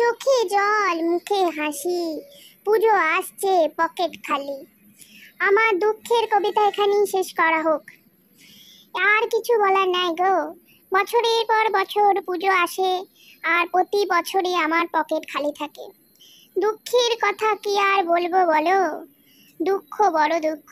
চোখে জল মুখে হাসি পুজো আসছে পকেট খালি আমার দুঃখের কবিতা এখানেই শেষ করা হোক আর কিছু বলার নাই গো বছরের পর বছর পুজো আসে আর প্রতি বছরই আমার পকেট খালি থাকে দুঃখের কথা কি আর বলবো বলো দুঃখ বড় দুঃখ